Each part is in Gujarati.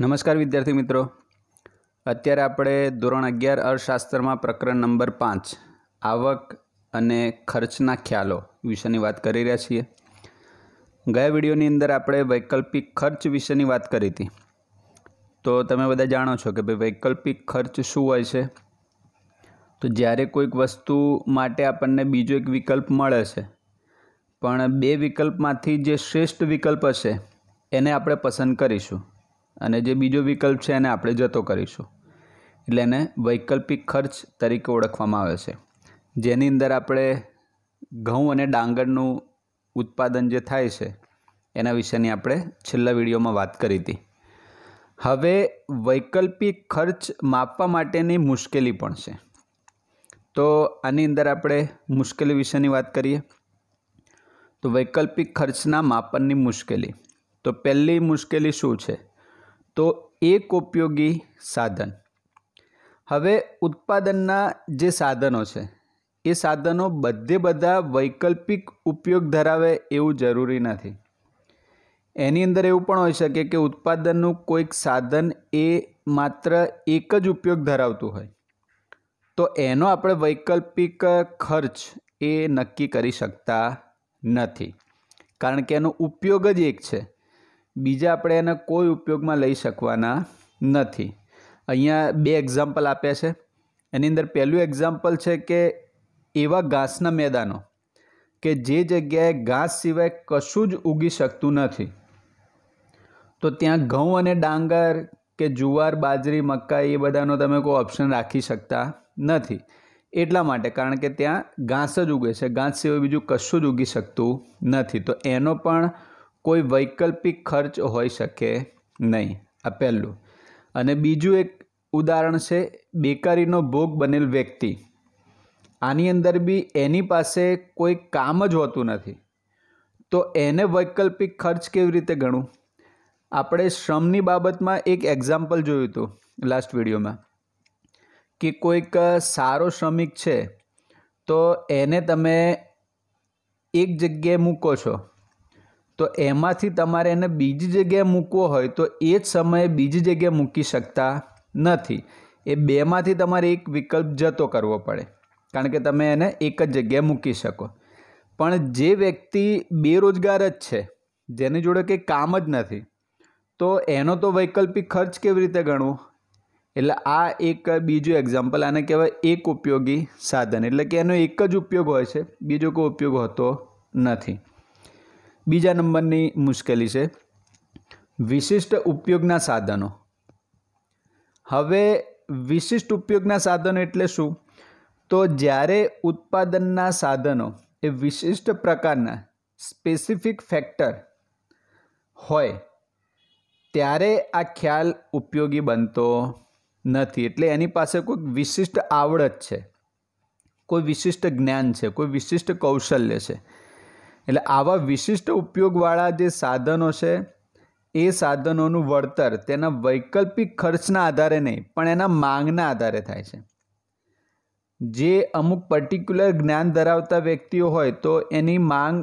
નમસ્કાર વિદ્યાર્થી મિત્રો અત્યારે આપણે ધોરણ અગિયાર અર્થશાસ્ત્રમાં પ્રકરણ નંબર પાંચ આવક અને ખર્ચના ખ્યાલો વિશેની વાત કરી રહ્યા છીએ ગયા વિડીયોની અંદર આપણે વૈકલ્પિક ખર્ચ વિશેની વાત કરી હતી તો તમે બધા જાણો છો કે ભાઈ વૈકલ્પિક ખર્ચ શું હોય છે તો જ્યારે કોઈક વસ્તુ માટે આપણને બીજો એક વિકલ્પ મળે છે પણ બે વિકલ્પમાંથી જે શ્રેષ્ઠ વિકલ્પ હશે એને આપણે પસંદ કરીશું અને જે બીજો વિકલ્પ છે એને આપણે જતો કરીશું એટલે એને વૈકલ્પિક ખર્ચ તરીકે ઓળખવામાં આવે છે જેની અંદર આપણે ઘઉં અને ડાંગરનું ઉત્પાદન જે થાય છે એના વિશેની આપણે છેલ્લા વિડીયોમાં વાત કરી હતી હવે વૈકલ્પિક ખર્ચ માપવા માટેની મુશ્કેલી પણ છે તો આની અંદર આપણે મુશ્કેલી વિશેની વાત કરીએ તો વૈકલ્પિક ખર્ચના માપનની મુશ્કેલી તો પહેલી મુશ્કેલી શું છે તો એક ઉપયોગી સાધન હવે ઉત્પાદનના જે સાધનો છે એ સાધનો બધે બધા વૈકલ્પિક ઉપયોગ ધરાવે એવું જરૂરી નથી એની અંદર એવું પણ હોઈ શકે કે ઉત્પાદનનું કોઈક સાધન એ માત્ર એક જ ઉપયોગ ધરાવતું હોય તો એનો આપણે વૈકલ્પિક ખર્ચ એ નક્કી કરી શકતા નથી કારણ કે એનો ઉપયોગ જ એક છે બીજા આપણે એને કોઈ ઉપયોગમાં લઈ શકવાના નથી અહીંયા બે એક્ઝામ્પલ આપ્યા છે એની અંદર પહેલું એક્ઝામ્પલ છે કે એવા ઘાસના મેદાનો કે જે જગ્યાએ ઘાસ સિવાય કશું જ ઉગી શકતું નથી તો ત્યાં ઘઉં અને ડાંગર કે જુવાર બાજરી મકાઈ એ બધાનો તમે કોઈ ઓપ્શન રાખી શકતા નથી એટલા માટે કારણ કે ત્યાં ઘાસ જ ઉગે છે ઘાસ સિવાય બીજું કશું જ ઉગી શકતું નથી તો એનો પણ કોઈ વૈકલ્પિક ખર્ચ હોઈ શકે નહીં આ પહેલું અને બીજું એક ઉદાહરણ છે બેકારીનો ભોગ બનેલ વ્યક્તિ આની અંદર બી એની પાસે કોઈ કામ જ હોતું નથી તો એને વૈકલ્પિક ખર્ચ કેવી રીતે ગણવું આપણે શ્રમની બાબતમાં એક એક્ઝામ્પલ જોયું હતું લાસ્ટ વિડીયોમાં કે કોઈક સારો શ્રમિક છે તો એને તમે એક જગ્યાએ મૂકો છો તો એમાંથી તમારે એને બીજી જગ્યાએ મૂકવો હોય તો એ જ સમયે બીજી જગ્યાએ મૂકી શકતા નથી એ બેમાંથી તમારે એક વિકલ્પ જતો કરવો પડે કારણ કે તમે એને એક જ જગ્યાએ મૂકી શકો પણ જે વ્યક્તિ બેરોજગાર જ છે જેની જોડે કંઈ કામ જ નથી તો એનો તો વૈકલ્પિક ખર્ચ કેવી રીતે ગણવો એટલે આ એક બીજું એક્ઝામ્પલ આને કહેવાય એક ઉપયોગી સાધન એટલે કે એનો એક જ ઉપયોગ હોય છે બીજો કોઈ ઉપયોગ હોતો નથી બીજા નંબરની મુશ્કેલી છે વિશિષ્ટ ઉપયોગના સાધનો હવે વિશિષ્ટ ઉપયોગના સાધનો એટલે શું તો જ્યારે ઉત્પાદનના સાધનો એ વિશિષ્ટ પ્રકારના સ્પેસિફિક ફેક્ટર હોય ત્યારે આ ખ્યાલ ઉપયોગી બનતો નથી એટલે એની પાસે કોઈ વિશિષ્ટ આવડત છે કોઈ વિશિષ્ટ જ્ઞાન છે કોઈ વિશિષ્ટ કૌશલ્ય છે એટલે આવા વિશિષ્ટ ઉપયોગવાળા જે સાધનો છે એ સાધનોનું વળતર તેના વૈકલ્પિક ખર્ચના આધારે નહીં પણ એના માંગના આધારે થાય છે જે અમુક પર્ટિક્યુલર જ્ઞાન ધરાવતા વ્યક્તિઓ હોય તો એની માંગ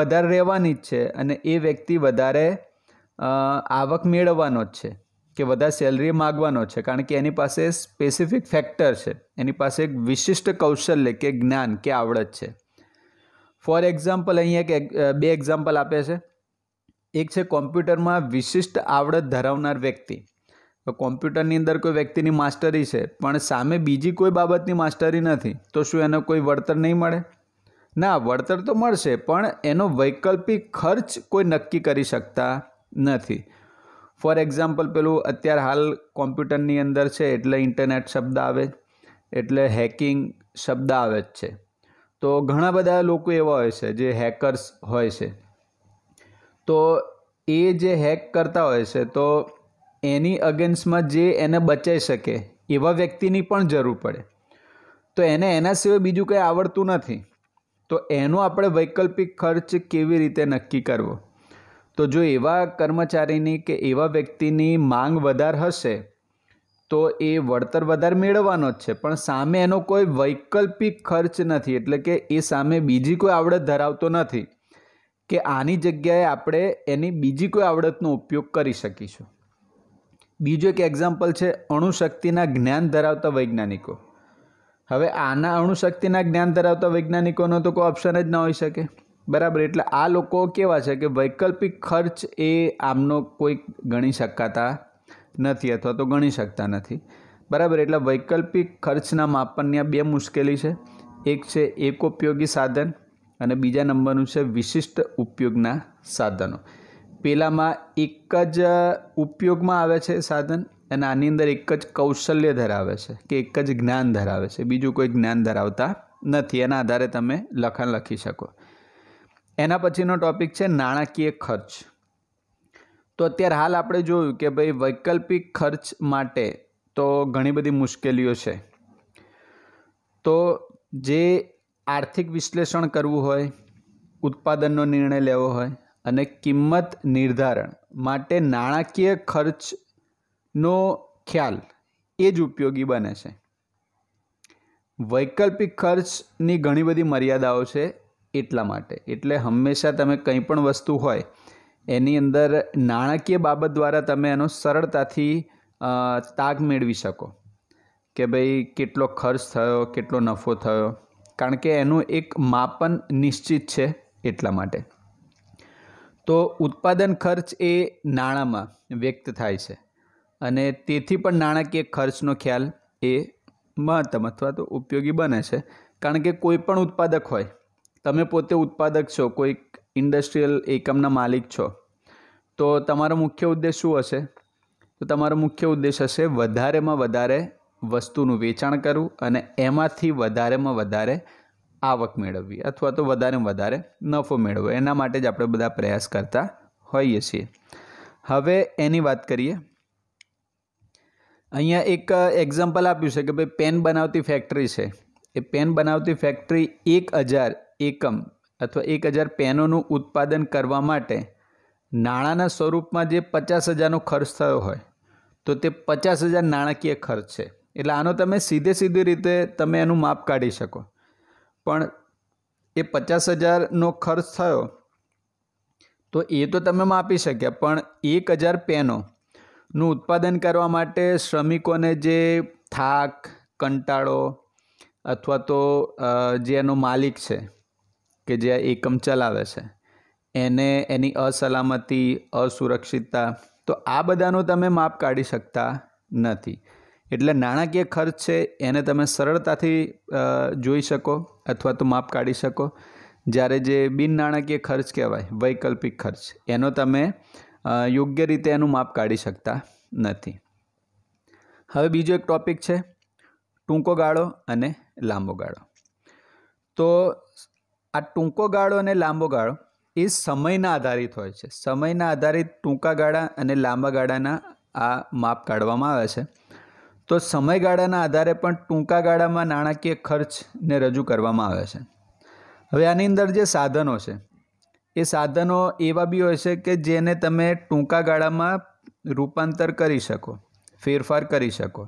વધારે રહેવાની જ છે અને એ વ્યક્તિ વધારે આવક મેળવવાનો જ છે કે વધારે સેલરી માગવાનો છે કારણ કે એની પાસે સ્પેસિફિક ફેક્ટર છે એની પાસે એક વિશિષ્ટ કૌશલ્ય કે જ્ઞાન કે આવડત છે ફોર એક્ઝામ્પલ અહીં એક બે એક્ઝામ્પલ આપે છે એક છે કોમ્પ્યુટરમાં વિશિષ્ટ આવડત ધરાવનાર વ્યક્તિ તો કોમ્પ્યુટરની અંદર કોઈ વ્યક્તિની માસ્ટરી છે પણ સામે બીજી કોઈ બાબતની માસ્ટરી નથી તો શું એનો કોઈ વળતર નહીં મળે ના વળતર તો મળશે પણ એનો વૈકલ્પિક ખર્ચ કોઈ નક્કી કરી શકતા નથી ફોર એક્ઝામ્પલ પેલું અત્યારે હાલ કોમ્પ્યુટરની અંદર છે એટલે ઇન્ટરનેટ શબ્દ આવે એટલે હેકિંગ શબ્દ આવે જ છે તો ઘણા બધા લોકો એવા હોય છે જે હેકર્સ હોય છે તો એ જે હેક કરતા હોય છે તો એની અગેન્સ્ટમાં જે એને બચાવી શકે એવા વ્યક્તિની પણ જરૂર પડે તો એને એના સિવાય બીજું કંઈ આવડતું નથી તો એનો આપણે વૈકલ્પિક ખર્ચ કેવી રીતે નક્કી કરવો તો જો એવા કર્મચારીની કે એવા વ્યક્તિની માંગ વધારે હશે તો એ વળતર વધારે મેળવવાનો જ છે પણ સામે એનો કોઈ વૈકલ્પિક ખર્ચ નથી એટલે કે એ સામે બીજી કોઈ આવડત ધરાવતો નથી કે આની જગ્યાએ આપણે એની બીજી કોઈ આવડતનો ઉપયોગ કરી શકીશું બીજું એક એક્ઝામ્પલ છે અણુશક્તિના જ્ઞાન ધરાવતા વૈજ્ઞાનિકો હવે આના અણુશક્તિના જ્ઞાન ધરાવતા વૈજ્ઞાનિકોનો તો કોઈ ઓપ્શન જ ન હોઈ શકે બરાબર એટલે આ લોકો કેવા છે કે વૈકલ્પિક ખર્ચ એ આમનો કોઈ ગણી શકાતા નથી અથવા તો ગણી શકતા નથી બરાબર એટલે વૈકલ્પિક ખર્ચના માપનની આ બે મુશ્કેલી છે એક છે એક ઉપયોગી સાધન અને બીજા નંબરનું છે વિશિષ્ટ ઉપયોગના સાધનો પેલામાં એક જ ઉપયોગમાં આવે છે સાધન અને આની અંદર એક જ કૌશલ્ય ધરાવે છે કે એક જ જ્ઞાન ધરાવે છે બીજું કોઈ જ્ઞાન ધરાવતા નથી એના આધારે તમે લખાણ લખી શકો એના પછીનો ટૉપિક છે નાણાકીય ખર્ચ તો અત્યારે હાલ આપણે જોયું કે ભાઈ વૈકલ્પિક ખર્ચ માટે તો ઘણી બધી મુશ્કેલીઓ છે તો જે આર્થિક વિશ્લેષણ કરવું હોય ઉત્પાદનનો નિર્ણય લેવો હોય અને કિંમત નિર્ધારણ માટે નાણાકીય ખર્ચનો ખ્યાલ એ જ ઉપયોગી બને છે વૈકલ્પિક ખર્ચની ઘણી બધી મર્યાદાઓ છે એટલા માટે એટલે હંમેશા તમે કંઈ પણ વસ્તુ હોય એની અંદર નાણાકીય બાબત દ્વારા તમે એનો સરળતાથી તાગ મેળવી શકો કે ભાઈ કેટલો ખર્ચ થયો કેટલો નફો થયો કારણ કે એનું એક માપન નિશ્ચિત છે એટલા માટે તો ઉત્પાદન ખર્ચ એ નાણાંમાં વ્યક્ત થાય છે અને તેથી પણ નાણાકીય ખર્ચનો ખ્યાલ એ મહત્તમ અથવા તો ઉપયોગી બને છે કારણ કે કોઈ પણ ઉત્પાદક હોય તમે પોતે ઉત્પાદક છો કોઈક ઇન્ડસ્ટ્રીયલ એકમના માલિક છો તો તમારો મુખ્ય ઉદ્દેશ શું હશે તો તમારો મુખ્ય ઉદ્દેશ હશે વધારેમાં વધારે વસ્તુનું વેચાણ કરવું અને એમાંથી વધારેમાં વધારે આવક મેળવવી અથવા તો વધારેમાં વધારે નફો મેળવવો એના માટે જ આપણે બધા પ્રયાસ કરતા હોઈએ છીએ હવે એની વાત કરીએ અહીંયા એક એક્ઝામ્પલ આપ્યું છે કે ભાઈ પેન બનાવતી ફેક્ટરી છે એ પેન બનાવતી ફેક્ટરી એક હજાર એકમ અથવા એક હજાર પેનોનું ઉત્પાદન કરવા માટે નાણાંના સ્વરૂપમાં જે પચાસ હજારનો ખર્ચ થયો હોય તો તે પચાસ હજાર નાણાકીય ખર્ચ છે એટલે આનો તમે સીધે સીધી રીતે તમે એનું માપ કાઢી શકો પણ એ પચાસ હજારનો ખર્ચ થયો તો એ તો તમે માપી શક્યા પણ એક હજાર પેનોનું ઉત્પાદન કરવા માટે શ્રમિકોને જે થાક કંટાળો અથવા તો જે એનો માલિક છે કે જે એકમ ચલાવે છે એને એની અસલામતી અસુરક્ષિતતા તો આ બધાનું તમે માપ કાઢી શકતા નથી એટલે નાણાકીય ખર્ચ છે એને તમે સરળતાથી જોઈ શકો અથવા તો માપ કાઢી શકો જ્યારે જે બિન નાણાકીય ખર્ચ કહેવાય વૈકલ્પિક ખર્ચ એનો તમે યોગ્ય રીતે એનું માપ કાઢી શકતા નથી હવે બીજો એક ટૉપિક છે ટૂંકો ગાળો અને લાંબો ગાળો તો આ ટૂંકો ગાળો અને લાંબો ગાળો એ સમયના આધારિત હોય છે સમયના આધારિત ટૂંકા ગાળા અને લાંબા ગાળાના આ માપ કાઢવામાં આવે છે તો સમયગાળાના આધારે પણ ટૂંકા ગાળામાં નાણાકીય ખર્ચને રજૂ કરવામાં આવે છે હવે આની અંદર જે સાધનો છે એ સાધનો એવા બી હોય છે કે જેને તમે ટૂંકા ગાળામાં રૂપાંતર કરી શકો ફેરફાર કરી શકો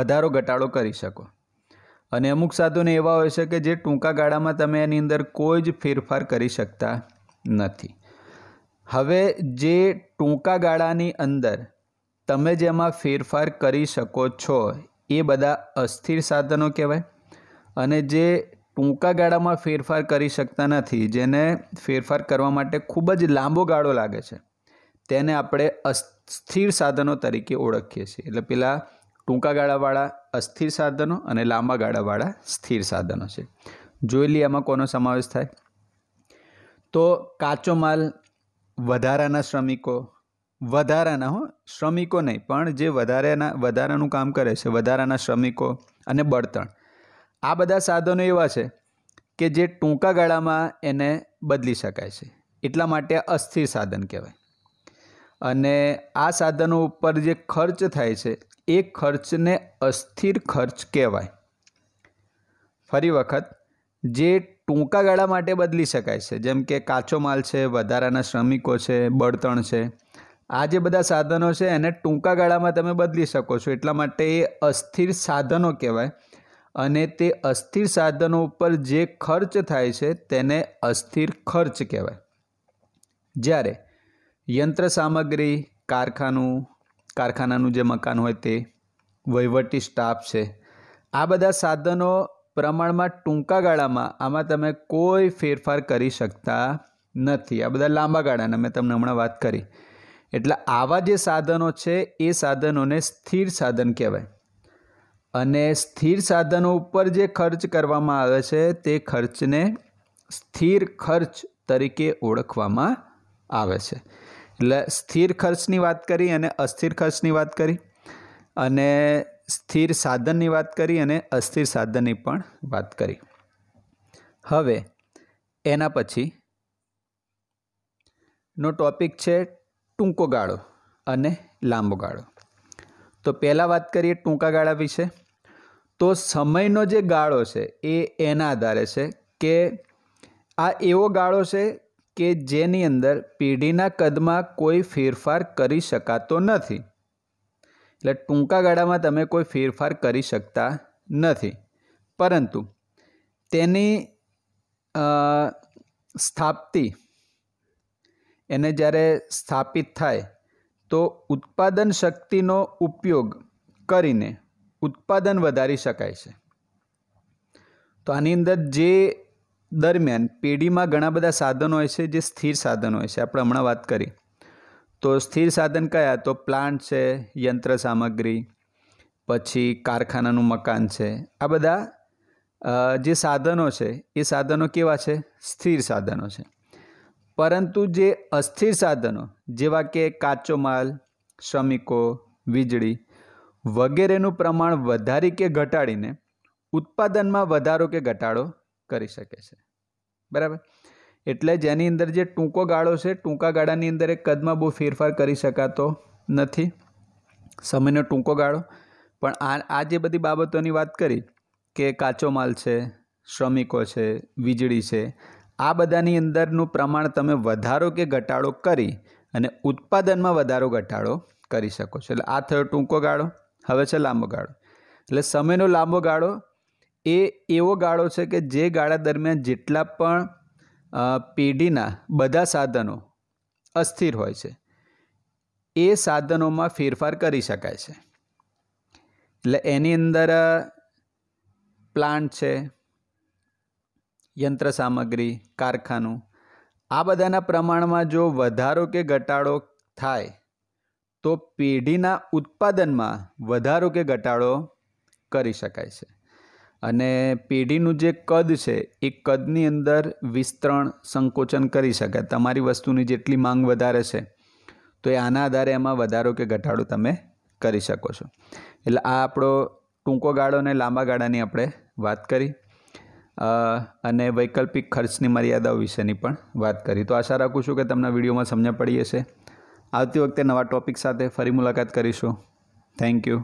વધારો ઘટાડો કરી શકો અને અમુક સાધનો એવા હોય છે કે જે ટૂંકા ગાળામાં તમે એની અંદર કોઈ જ ફેરફાર કરી શકતા નથી હવે જે ટૂંકા ગાળાની અંદર તમે જેમાં ફેરફાર કરી શકો છો એ બધા અસ્થિર સાધનો કહેવાય અને જે ટૂંકા ગાળામાં ફેરફાર કરી શકતા નથી જેને ફેરફાર કરવા માટે ખૂબ જ લાંબો ગાળો લાગે છે તેને આપણે અસ્થિર સાધનો તરીકે ઓળખીએ છીએ એટલે પેલા ટૂંકા ગાળાવાળા અસ્થિર સાધનો અને લાંબા ગાળાવાળા સ્થિર સાધનો છે જોઈ લઈએ આમાં કોનો સમાવેશ થાય તો કાચો માલ વધારાના શ્રમિકો વધારાના હો શ્રમિકો નહીં પણ જે વધારાના વધારાનું કામ કરે છે વધારાના શ્રમિકો અને બળતણ આ બધા સાધનો એવા છે કે જે ટૂંકા ગાળામાં એને બદલી શકાય છે એટલા માટે અસ્થિર સાધન કહેવાય અને આ સાધનો ઉપર જે ખર્ચ થાય છે એ ખર્ચને અસ્થિર ખર્ચ કહેવાય ફરી વખત જે ટૂંકા ગાળા માટે બદલી શકાય છે જેમ કે કાચો માલ છે વધારાના શ્રમિકો છે બળતણ છે આ જે બધા સાધનો છે એને ટૂંકા ગાળામાં તમે બદલી શકો છો એટલા માટે એ અસ્થિર સાધનો કહેવાય અને તે અસ્થિર સાધનો ઉપર જે ખર્ચ થાય છે તેને અસ્થિર ખર્ચ કહેવાય જ્યારે યંત્ર સામગ્રી કારખાનું કારખાનાનું જે મકાન હોય તે વહીવટી સ્ટાફ છે આ બધા સાધનો પ્રમાણમાં ટૂંકા ગાળામાં આમાં તમે કોઈ ફેરફાર કરી શકતા નથી આ બધા લાંબા ગાળાના મેં તમને હમણાં વાત કરી એટલે આવા જે સાધનો છે એ સાધનોને સ્થિર સાધન કહેવાય અને સ્થિર સાધનો ઉપર જે ખર્ચ કરવામાં આવે છે તે ખર્ચને સ્થિર ખર્ચ તરીકે ઓળખવામાં આવે છે એટલે સ્થિર ખર્ચની વાત કરી અને અસ્થિર ખર્ચની વાત કરી અને સ્થિર સાધનની વાત કરી અને અસ્થિર સાધનની પણ વાત કરી હવે એના પછી નો ટોપિક છે ટૂંકો ગાળો અને લાંબો ગાળો તો પહેલાં વાત કરીએ ટૂંકા ગાળા વિશે તો સમયનો જે ગાળો છે એ એના આધારે છે કે આ એવો ગાળો છે કે જેની અંદર પેઢીના કદમાં કોઈ ફેરફાર કરી શકાતો નથી એટલે ટૂંકા ગાળામાં તમે કોઈ ફેરફાર કરી શકતા નથી પરંતુ તેની સ્થાપતિ એને જ્યારે સ્થાપિત થાય તો ઉત્પાદન શક્તિનો ઉપયોગ કરીને ઉત્પાદન વધારી શકાય છે તો આની અંદર જે દરમિયાન પેઢીમાં ઘણા બધા સાધનો હોય છે જે સ્થિર સાધનો હોય છે આપણે હમણાં વાત કરી તો સ્થિર સાધન કયા તો પ્લાન્ટ છે યંત્ર સામગ્રી પછી કારખાનાનું મકાન છે આ બધા જે સાધનો છે એ સાધનો કેવા છે સ્થિર સાધનો છે પરંતુ જે અસ્થિર સાધનો જેવા કે કાચો માલ શ્રમિકો વીજળી વગેરેનું પ્રમાણ વધારી કે ઘટાડીને ઉત્પાદનમાં વધારો કે ઘટાડો કરી શકે છે બરાબર એટલે જેની અંદર જે ટૂંકો ગાળો છે ટૂંકા ગાળાની અંદર એ કદમાં બહુ ફેરફાર કરી શકાતો નથી સમયનો ટૂંકો ગાળો પણ આ આ જે બધી બાબતોની વાત કરી કે કાચો માલ છે શ્રમિકો છે વીજળી છે આ બધાની અંદરનું પ્રમાણ તમે વધારો કે ઘટાડો કરી અને ઉત્પાદનમાં વધારો ઘટાડો કરી શકો છો એટલે આ થયો ટૂંકો ગાળો હવે છે લાંબો ગાળો એટલે સમયનો લાંબો ગાળો એ એવો ગાળો છે કે જે ગાળા દરમિયાન જેટલા પણ પેઢીના બધા સાધનો અસ્થિર હોય છે એ સાધનોમાં ફેરફાર કરી શકાય છે એટલે એની અંદર પ્લાન્ટ છે યંત્ર સામગ્રી કારખાનું આ બધાના પ્રમાણમાં જો વધારો કે ઘટાડો થાય તો પેઢીના ઉત્પાદનમાં વધારો કે ઘટાડો કરી શકાય છે અને પેઢીનું જે કદ છે એ કદની અંદર વિસ્તરણ સંકોચન કરી શકે તમારી વસ્તુની જેટલી માંગ વધારે છે તો એ આના આધારે એમાં વધારો કે ઘટાડો તમે કરી શકો છો એટલે આ આપણો ટૂંકો ગાળો અને લાંબા ગાળાની આપણે વાત કરી અને વૈકલ્પિક ખર્ચની મર્યાદાઓ વિશેની પણ વાત કરી તો આશા રાખું છું કે તમને વિડીયોમાં સમજણ પડી હશે આવતી વખતે નવા ટૉપિક સાથે ફરી મુલાકાત કરીશું થેન્ક યુ